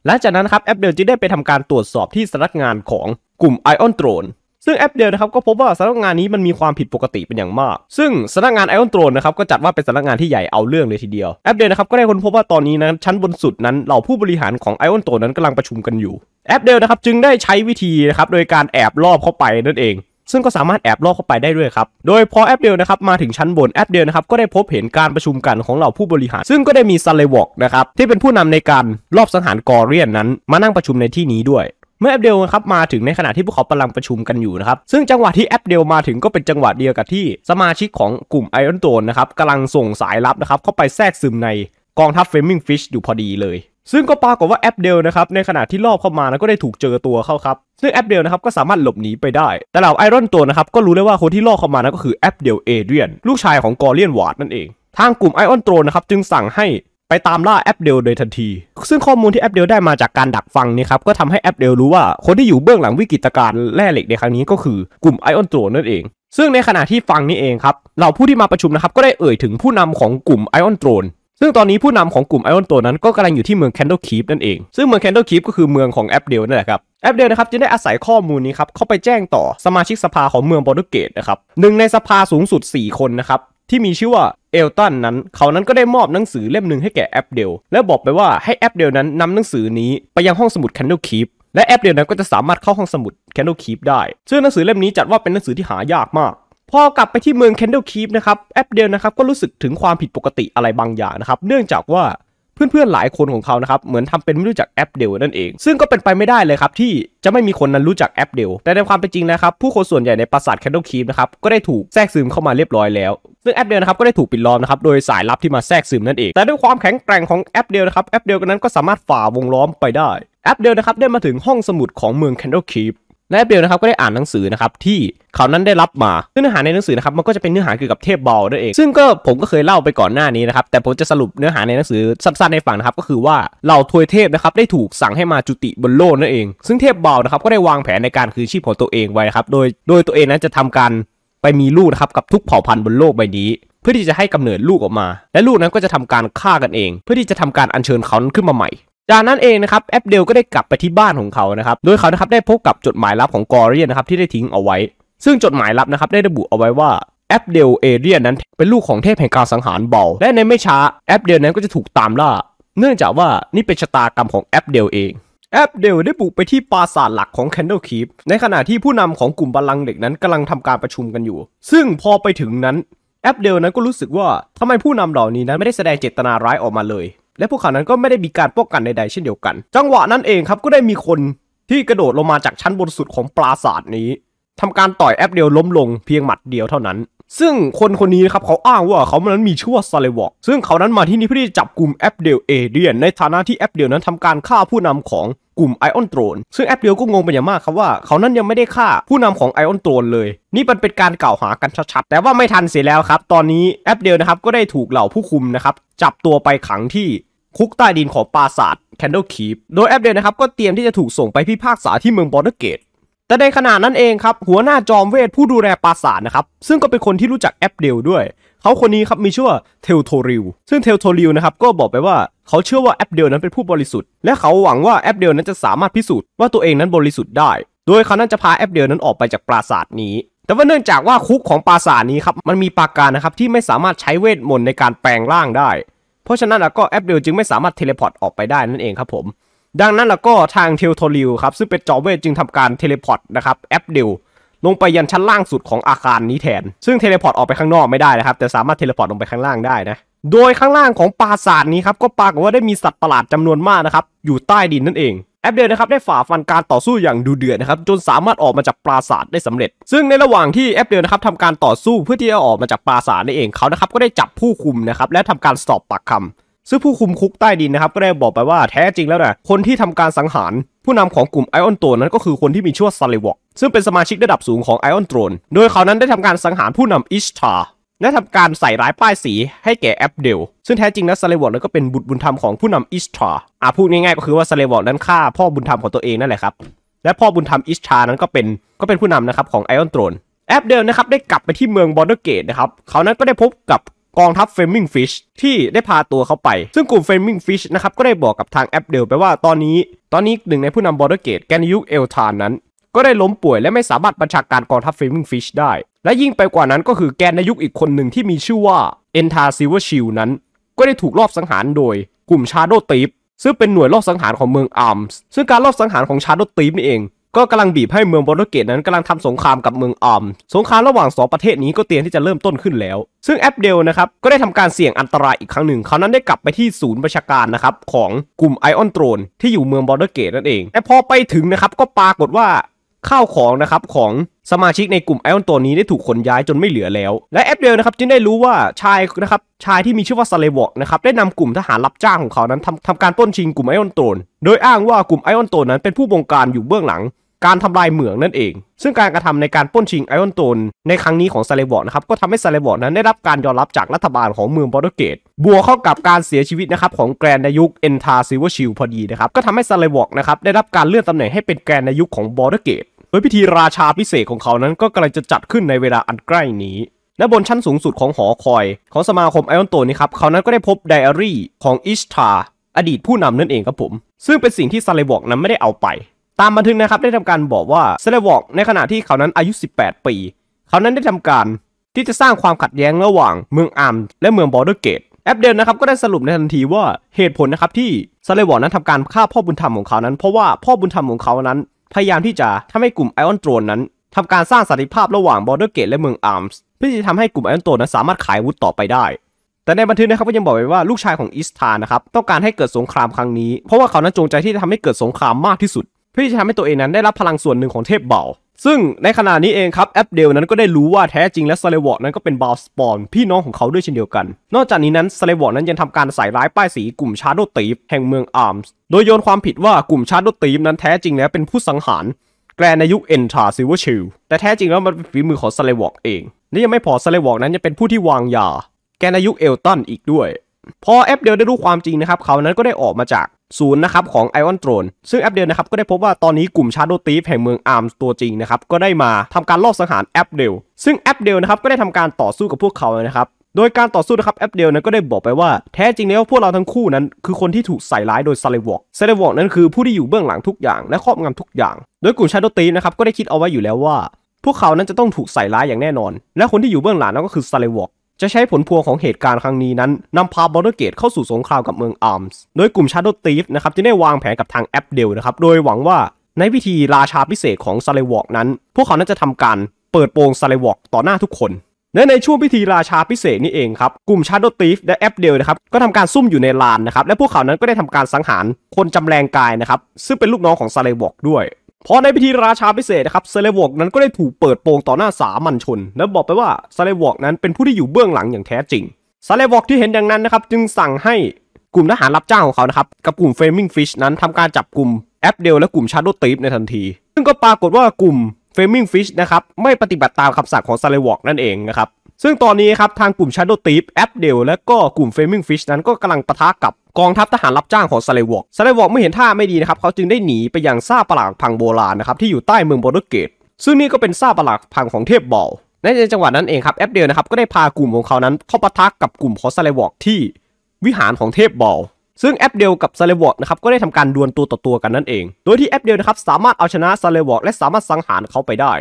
หลังจากนั้นครับแอปเดิวจึงได้ไปทำการตรวจสอบที่สำนักงานของกลุ่มไอออนโตรนซึ่งแอปเดลนะครับก็พบว่าสำนักงานนี้มันมีความผิดปกติเป็นอย่างมาก ซึ่งสำนักงานไอออนโตรนนะครับก็จัดว่าเป็นสำนักงานที่ใหญ่เอาเรื่องเลยทีเดียว แอปเดลนะครับก็ได้ค้นพบว่าตอนนี้นะชั้นบนสุดนั้นเหล่าผู้บริหารของไอออนโตรนนั้นกำลังประชุมกันอยู่ แอปเดลนะครับจึงได้ใช้วิธีนะครับโดยการแอบลอบเข้าไปนั่นเอง ซึ่งก็สามารถแอบลอบเข้าไปได้ด้วยครับ โดยพอแอปเดียวนะครับมาถึงชั้นบน แอปเดียวนะครับก็ได้พบเห็นการประชุมกันของเหล่าผู้บริหาร ซึ่งก็ได้มีซันเลวอกนะครับที่เป็นผู้นำในการรอบสังหารกอเรียนนั้น มานั่งประชุมในที่นี้ด้วยเมื่อแอปเดลครับมาถึงในขณะที่พวกเขากำลังประชุมกันอยู่นะครับซึ่งจังหวะที่แอปเดลมาถึงก็เป็นจังหวะเดียวกับที่ สมาชิกของกลุ่มไอออนโตนนะครับกำลังส่งสายลับนะครับเข้าไปแทรกซึมในกองทัพเฟมิงฟิชอยู่พอดีเลย ซึ่งก็ปรากฏว่าแอปเดลนะครับในขณะที่ลอบเข้ามานะก็ได้ถูกเจอตัวเข้าครับซึ่งแอปเดลนะครับก็สามารถหลบหนีไปได้ แต่เหล่าไอรอนตัวนะครับก็รู้ได้ว่าคนที่ลอบเข้ามานะก็คือแอปเดลเอเดียนลูกชายของกอรเลียนวาร์ดนั่นเอง ทางกลุ่มไอออนโตรนะครับจึงสั่งให้ไปตามล่าแอปเดลโดยทันที ซึ่งข้อมูลที่แอปเดลได้มาจากการดักฟังนี่ครับก็ทำให้แอปเดลรู้ว่า คนที่อยู่เบื้องหลังวิกฤตการณ์แร่เหล็กในครั้งนี้ก็คือกลุ่มไอออนโตรนั่นเอง ซึ่งในขณะที่ฟังนี่เองครับเราผู้ที่มาประชุมนะครับก็ได้เอ่ยถึงผู้นำของกลุ่มไอออนโตรน ซึ่งตอนนี้ผู้นำของกลุ่มไอออนโตนั้นก็กำลังอยู่ที่เมืองแคนเดลคีฟนั่นเอง ซึ่งเมืองแคนเดลคีฟก็คือเมืองของแอปเดลนั่นแหละครับ แอปเดลนะครับจึงได้อาศัยข้อมูลนี้ครับเข้าไปแจ้งต่อสมาชิกสภาของเมืองบอลเกตนะครับหนึ่งในสภาสูงสุด 4 คนนะครับที่มีชื่อว่าเอลตันนั้น เขานั้นก็ได้มอบหนังสือเล่มหนึ่งให้แก่แอปเดล และบอกไปว่าให้แอปเดลนั้นนำหนังสือนี้ไปยังห้องสมุดแคนเดลคีปและแอปเดลนั้นก็จะสามารถเข้าห้องสมุดแคนเดลคีปได้ ซึ่งหนังสือเล่มนี้จัดว่าเป็นหนังสือที่หายากมาก พอกลับไปที่เมืองแคนเดลคีปนะครับ แอปเดลนะครับก็รู้สึกถึงความผิดปกติอะไรบางอย่างนะครับ เนื่องจากว่าเพื่อนๆหลายคนของเขานะครับเหมือนทำเป็นไม่รู้จักแอปเดลนั่นเอง ซึ่งก็เป็นไปไม่ได้เลยครับที่จะไม่มีคนนั้นรู้จักแอปเดล แต่ในความเป็นจริงนะครับ ผู้คนส่วนใหญ่ในปราสาทแคนเดลคีปนะครับก็ได้ถูกแทรกซึมเข้ามาเรียบร้อยแล้วซึ่งแอปเดลนะครับก็ได้ถูกปิดล้อมนะครับโดยสายลับที่มาแทรกซึมนั่นเอง แต่ด้วยความแข็งแกร่งของแอปเดลนะครับแอปเดลนั้นก็สามารถฝ่าวงล้อมไปได้แอปเดลนะครับได้มาถึงห้องสมุดของเมืองแคนโดคีปและแอปเดลนะครับก็ได้อ่านหนังสือนะครับที่เขานั้นได้รับมาซึ่งเนื้อหาในหนังสือนะครับมันก็จะเป็นเนื้อหาเกี่ยวกับเทพบอลนั่นเอง ซึ่งก็ผมก็เคยเล่าไปก่อนหน้านี้นะครับแต่ผมจะสรุปเนื้อหาในหนังสือ สั้นๆในฝั่งนะครับก็คือว่าเหล่าทวยเทพนะครับได้ถูกสั่งให้มาจุติบนโลกนั่นเอง ซึ่งเทพบอลนะครับก็ได้วางแผนในการคืนชีพของตัวเองไว้ครับโดยโดยตัวเองนั้นจะทำการไปมีลูกนะครับกับทุกเผ่าพันธุ์บนโลกใบนี้เพื่อที่จะให้กำเนิดลูกออกมา และลูกนั้นก็จะทำการฆ่ากันเอง เพื่อที่จะทำการอัญเชิญเขาขึ้นมาใหม่ จากนั้นเองนะครับแอปเดล ก็ได้กลับไปที่บ้านของเขานะครับโดยเขานะครับได้พบกับจดหมายลับของกอเรียนนะครับที่ได้ทิ้งเอาไว้ ซึ่งจดหมายลับนะครับได้ระบุเอาไว้ว่าแอปเดลเอเรียนนั้น เป็นลูกของเทพแห่งการสังหารเบาและในไม่ช้าแอปเดลนั้นก็จะถูกตามล่า เนื่องจากว่านี่เป็นชะตากรรมของแอปเดลเองแอปเดลได้บุกไปที่ปราสาทหลักของ Candlekeep ในขณะที่ผู้นำของกลุ่มบอลลังเด็กนั้นกำลังทำการประชุมกันอยู่ ซึ่งพอไปถึงนั้นแอปเดลนั้นก็รู้สึกว่า ทำไมผู้นำเหล่านี้นั้นไม่ได้แสดงเจตนาร้ายออกมาเลย และพวกเขานั้นก็ไม่ได้มีการป้องกันใดๆเช่นเดียวกันจังหวะนั้นเองครับก็ได้มีคนที่กระโดดลงมาจากชั้นบนสุดของปราสาทนี้ทำการต่อยแอปเดลล้มลงเพียงหมัดเดียวเท่านั้นซึ่งคนคนนี้นะครับเขาอ้างว่าเขามนั้นมีชื่อว่าซาเลวอกซึ่งเขานั้นมาที่นี่เพื่อจะจับกลุ่มแอปเดลเอเดียนในฐานะที่แอปเดลนั้นทำการฆ่าผู้นำของกลุ่มไอออนโตรนซึ่งแอปเดลก็งงเป็นอย่างมากครับว่าเขานั้นยังไม่ได้ฆ่าผู้นำของไอออนโตรนเลย นี่มันเป็นการกล่าวหากันชัดๆแต่ว่าไม่ทันเสียแล้วครับตอนนี้แอปเดลนะครับก็ได้ถูกเหล่าผู้คุมนะครับจับตัวไปขังที่คุกใต้ดินของปราสาทแคนเดลคีปโดยแอปเดลนะครับก็เตรียมที่จะถูกส่งไปพิพากษาที่เมืองบอร์เกตแต่ในขณะนั้นเองครับหัวหน้าจอมเวทผู้ดูแลปราสาทนะครับซึ่งก็เป็นคนที่รู้จักแอปเดลด้วย เขาคนนี้ครับมีชื่อว่าเทลโทริลซึ่งเทลโทริลนะครับก็บอกไปว่าเขาเชื่อว่าแอปเดลนั้นเป็นผู้บริสุทธิ์ และเขาหวังว่าแอปเดลนั้นจะสามารถพิสูจน์ว่าตัวเองนั้นบริสุทธิ์ได้ โดยเขานั้นจะพาแอปเดลนั้นออกไปจากปราสาทนี้ แต่ว่าเนื่องจากว่าคุกของปราสาทนี้ครับมันมีปากการนะครับที่ไม่สามารถใช้เวทมนต์ในการแปลงร่างได้ เพราะฉะนั้นก็แอปเดลจึงไม่สามารถเทเลพอร์ตออกไปได้นั่นเองครับผมดังนั้นแล้วก็ทางเทลโทริวครับซึ่งเป็นจอเวทจึงทำการเทเลพอร์ตนะครับแอปเดียวลงไปยันชั้นล่างสุดของอาคารนี้แทน ซึ่ง เทเลพอร์ตออกไปข้างนอกไม่ได้นะครับแต่สามารถเทเลพอร์ตลงไปข้างล่างได้นะโดยข้างล่างของปราสาทนี้ครับก็ปรากฏว่าได้มีสัตว์ประหลาดจำนวนมากนะครับอยู่ใต้ดินนั่นเองแอปเดลนะครับได้ฝ่าฟันการต่อสู้อย่างดูเดือดนะครับจนสามารถออกมาจากปราสาทได้สำเร็จ ซึ่งในระหว่างที่แอปเดลนะครับทำการต่อสู้เพื่อที่จะออกมาจากปราสาทนั่นเองเขานะครับก็ได้จับผู้คุมนะครับและทำการสอบปากคำซึ่งผู้คุมคุกใต้ดินนะครับก็ได้บอกไปว่าแท้จริงแล้วนะคนที่ทำการสังหารผู้นำของกลุ่มไอออนโตนนั้นก็คือคนที่มีชื่อว่าซลเลวอกซึ่งเป็นสมาชิกระดับสูงของไอออนโตนโดยเขานั้นได้ทำการสังหารผู้นำอิชตาและทำการใส่ร้ายป้ายสีให้แก่แอปเดล ซึ่งแท้จริงแล้วซาเลวอร์นั้นก็เป็นบุตรบุญธรรมของผู้นำอิชตาอ่ะพูดง่ายๆก็คือว่าซาเลวอร์นั้นฆ่า พ่อบุญธรรมของตัวเองนั่นแหละครับและพ่อบุญธรรมอิชตานั้นก็เป็นก็เป็นผู้นำนะครับของไอออนโตรนแอปเดลนะครับได้กลับไปที่เมืองบอร์เดอร์เกตนะครับเขานั้นก็ได้พบกับกองทัพเฟมิงฟิชที่ได้พาตัวเขาไป ซึ่งกลุ่มเฟมิงฟิชนะครับก็ได้บอกกับทางแอปเดลไปว่าตอนนี้ ตอนนี้หนึ่งในผู้นำบอร์เดอร์เกตแกนยุคเอลทานนั้น ก็ได้ล้มป่วยและไม่สามารถบัญชาการกองทัพเฟมิงฟิชได้ และยิ่งไปกว่านั้นก็คือแกนนยุคอีกคนหนึ่งที่มีชื่อว่าเอนทาซิเวอร์ชิลนั้น ก็ได้ถูกลอบสังหารโดยกลุ่มชาโดตีฟซึ่งเป็นหน่วยลอบสังหารของเมืองอาร์มส์ ซึ่งการลอบสังหารของชาโดตีฟนี่เองก็กำลังบีบให้เมืองโปรตุเกสนั้นกำลังทำสงครามกับเมืองออม สงครามระหว่าง 2 ประเทศนี้ก็เตรียมที่จะเริ่มต้นขึ้นแล้ว ซึ่งแอปเดลนะครับก็ได้ทำการเสี่ยงอันตรายอีกครั้งหนึ่งเขานั้นได้กลับไปที่ศูนย์ประชาการนะครับของกลุ่มไอออนโตรนที่อยู่เมืองโปรตุเกสนั่นเอง แต่พอไปถึงนะครับก็ปรากฏว่าข้าวของนะครับของสมาชิกในกลุ่มไอออนตัวนี้ ได้ถูกขนย้ายจนไม่เหลือแล้ว และแอปเดลนะครับจึงได้รู้ว่าชายนะครับชายที่มีชื่อว่าซาเลวอกนะครับได้นำกลุ่มทหารรับจ้างของเขานั้นทำทำการป้นชิงกลุ่มไอออนตตนโดยอ้างว่ากลุ่มไอออนตตนนั้นเป็นผู้บงการอยู่เบื้องหลัง การทำลายเหมืองนั่นเอง ซึ่งการกระทำในการป้นชิงไอออนโตนในครั้งนี้ของซาเลวอกนะครับก็ทำให้ซาเลวอกนั้นได้รับการยอมรับจากรัฐบาลของเมืองโปรตเกตบวกเข้ากับการเสียชีวิตนะครับของแกรนนายุคเอนทาซิวชิลพอดีนะครับก็ทำให้ซาเลวอ์นะครับได้รับการเลื่อนตำแหน่งให้เป็นแกรนนายุคของโปรตเกตโดยพิธีราชาพิเศษของเขานั้นก็กำลังจะจัดขึ้นในเวลาอันใกล้นี้และบนชั้นสูงสุดของหอคอยของสมาคมไอออนโตนี้ครับ เขานั้นก็ได้พบไดอารี่ของอิชทาอดีตผู้นำนั่นเองครับผม ซึ่งเป็นสิ่งที่ซาเลวอกนั้นไม่ได้เอาไป ตามบันทึกนะครับได้ทำการบอกว่าซาเลวอกในขณะที่เขานั้นอายุ 18 ปี เขานั้นได้ทำการที่จะสร้างความขัดแย้งระหว่าง เมืองอามและเมืองบอร์เดอร์เกตแอปเดลนะครับก็ได้สรุปในทันทีว่าเหตุผลนะครับที่ซาเลวอกนั้นทำการฆ่าพ่อบุญธรรมของเขานั้น เพราะว่าพ่อบุญธรรมของเขานั้นพยายามที่จะทำให้กลุ่มไอออนโตรนนั้นทำการสร้างสันติภาพระหว่างบอร์เดอร์เกตและเมืองอาร์มส์เพื่อที่จะทำให้กลุ่มไอออนโตรนนั้นสามารถขายวุธต่อไปได้ แต่ในบันทึกนะครับก็ยังบอกไว้ว่าลูกชายของอิสตานะครับต้องการให้เกิดสงครามครั้งนี้ เพราะว่าเขานั้นจงใจที่จะทำให้เกิดสงครามมากที่สุด เพื่อที่จะทำให้ตัวเองนั้นได้รับพลังส่วนหนึ่งของเทพเบาซึ่งในขณะนี้เองครับแอปเดลนั้นก็ได้รู้ว่าแท้จริงและซาเลวอร์นั้นก็เป็นบาวสปอนพี่น้องของเขาด้วยเช่นเดียวกัน นอกจากนี้นั้นซาเลวอร์นั้นยังทำการใส่ร้ายป้ายสีกลุ่มชาร์โดตีฟแห่งเมืองอาร์มส์โดยโยนความผิดว่ากลุ่มชาร์โดตีฟนั้นแท้จริงแล้ว เป็นผู้สังหารแกรนในยุคเอนทราซิวเวอร์ชิลแต่แท้จริงแล้วมันเป็นฝีมือของซาเลวอร์เองนี่ยังไม่พอซาเลวอร์นั้นยังเป็นผู้ที่วางยา แกในยุคเอลตันอีกด้วย พอแอปเดลได้รู้ความจริงนะครับเขานั้นก็ได้ออกมาจาก0นะครับของไอออนโตรนซึ่งแอปเดลนะครับก็ได้พบว่าตอนนี้กลุ่มชาโดตีฟแห่งเมืองอาร์มตัวจริงนะครับก็ได้มาทำการลอบสังหารแอปเดล ซึ่งแอปเดลนะครับก็ได้ทำการต่อสู้กับพวกเขานะครับโดยการต่อสู้นะครับแอปเดลนั้นก็ได้บอกไปว่าแท้จริงแล้ว พวกเราทั้งคู่นั้นคือคนที่ถูกใส่ร้ายโดยซาเลวอกซาเลวอกนั้นคือผู้ที่อยู่เบื้องหลังทุกอย่างและครอบงำทุกอย่าง โดยกลุ่มชาโดตีฟนะครับก็ได้คิดเอาไว้อยู่แล้วว่า พวกเขานั้นจะต้องถูกใส่ร้ายอย่างแน่นอน และคนที่อยู่เบื้องหลังนั้นก็คือซาเลวอกจะใช้ผลพวงของเหตุการณ์ครั้งนี้นั้นนำพาบอลเดอร์เกต เข้าสู่สงครามกับเมืองอาร์มส์โดยกลุ่มชาโดตีฟนะครับจะได้วางแผนกับทางแอปเดลนะครับโดยหวังว่าในวิธีราชาพิเศษของซาเลวอกนั้น พวกเขานั้นจะทำการเปิดโปงซาเลวอกต่อหน้าทุกคน และในช่วงพิธีราชาพิเศษนี้เองครับกลุ่มชาโดตีฟและแอปเดลนะครับก็ทำการซุ่มอยู่ในลานนะครับและพวกเขานั้นก็ได้ทำการสังหารคนจำแรงกายนะครับซึ่งเป็นลูกน้องของซาเลวอกด้วยพอในพิธีราชาพิเศษนะครับเซเลวอกนั้นก็ได้ถูกเปิดโปงต่อหน้าสามัญชน และบอกไปว่าเซเลวอกนั้นเป็นผู้ที่อยู่เบื้องหลังอย่างแท้จริงเซเลวอกที่เห็นดังนั้นนะครับจึงสั่งให้กลุ่มทหารรับจ้างของเขานะครับกับกลุ่มเฟรมิงฟิชนั้นทำการจับกลุ่มแอปเดลและกลุ่มชาร์โดตีฟในทันที ซึ่งก็ปรากฏว่ากลุ่มเฟรมิงฟิชนะครับไม่ปฏิบัติตามคำสั่งของเซเลวอกนั่นเองนะครับซึ่งตอนนี้ครับทางกลุ่มชาร์โดตีฟแอปเดลและก็กลุ่มเฟรมิงฟิชนั้นก็กำลังปะทะกับกองทัพทหารรับจ้างของซาเลวอกซาเลวอกไม่เห็นท่าไม่ดีนะครับ เขาจึงได้หนีไปยังซาปลากพังโบราณนะครับที่อยู่ใต้เมืองโบรเกตซึ่งนี่ก็เป็นซาปลากพังของเทพบอล ในจังหวัดนั้นเองครับแอปเดียนะครับก็ได้พากลุ่มของเขานั้นเข้าปะทะกกับกลุ่มของซาเลวอกที่ วิหารของเทพบอล ซึ่งแอปเดลกับซาเลวอกนะครับก็ได้ทำการดวลตัวต่อตัวกันนั่นเอง โดยที่แอปเดลนะครับสามารถเอาชนะซาเลวอกและสามารถสังหารเขาไปได้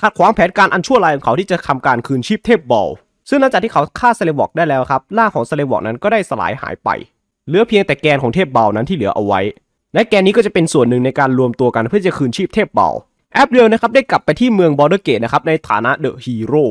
ขัดขวางแผนการอันชั่วร้ายของเขาที่จะทำการคืนชีพเทพบอล ซึ่งหลังจากที่เขาฆ่าซาเลวอกได้แล้วครับร่างของซาเลวอกนั้นก็ได้สลายหายไปเหลือเพียงแต่แกนของเทพเบานั้นที่เหลือเอาไว้ และแกนนี้ก็จะเป็นส่วนหนึ่งในการรวมตัวกันเพื่อจะคืนชีพเทพเบาแอปเรียวนะครับได้กลับไปที่เมืองบอร์เดเกตนะครับในฐานะเดอะฮีโร่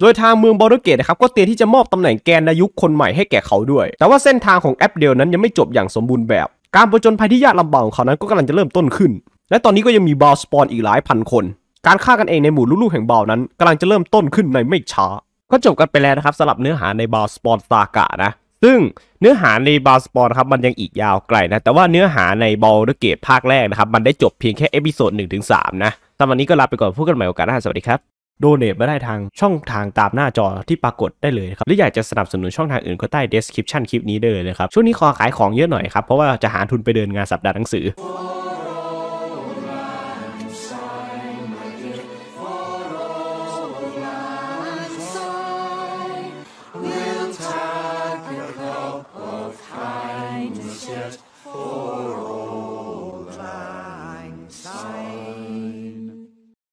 โดยทางเมืองบอร์เกตนะครับก็เตรียมที่จะมอบตำแหน่งแกนนายุคคนใหม่ให้แก่เขาด้วย แต่ว่าเส้นทางของแอปเดียวนั้นยังไม่จบอย่างสมบูรณ์แบบ การประจนภัยที่ยากลำบากของเขานั้นก็กำลังจะเริ่มต้นขึ้น และตอนนี้ก็ยังมีบาวสปอนอีกหลายพันคน การฆ่ากันเองในหมู่ลูกๆแห่งบาวนั้นกำลังจะเริ่มต้นขึ้นในไม่ช้าก็จบกันไปแล้วนะครับสำหรับเนื้อหาในบาวสปอนตากะนะซึ่งเนื้อหาในบาสปอร์นะครับมันยังอีกยาวไกลนะ แต่ว่าเนื้อหาในบอลดเกตภาคแรกนะครับมันได้จบเพียงแค่เอพิโซดหนึ่งถึงสามนะตอวันนี้ก็ลาไปก่อนพูดกันใหม่โอกาสหน้าสวัสดีครับ โดเนทมาได้ทางช่องทางตามหน้าจอที่ปรากฏได้เลยครับหรืออยากจะสนับสนุนช่องทางอื่นก็ใต้เดสคริปชันคลิปนี้ได้เลยครับ ช่วงนี้ขอขายของเยอะหน่อยครับเพราะว่าจะหาทุนไปเดินงานสัปดาห์หนังสือ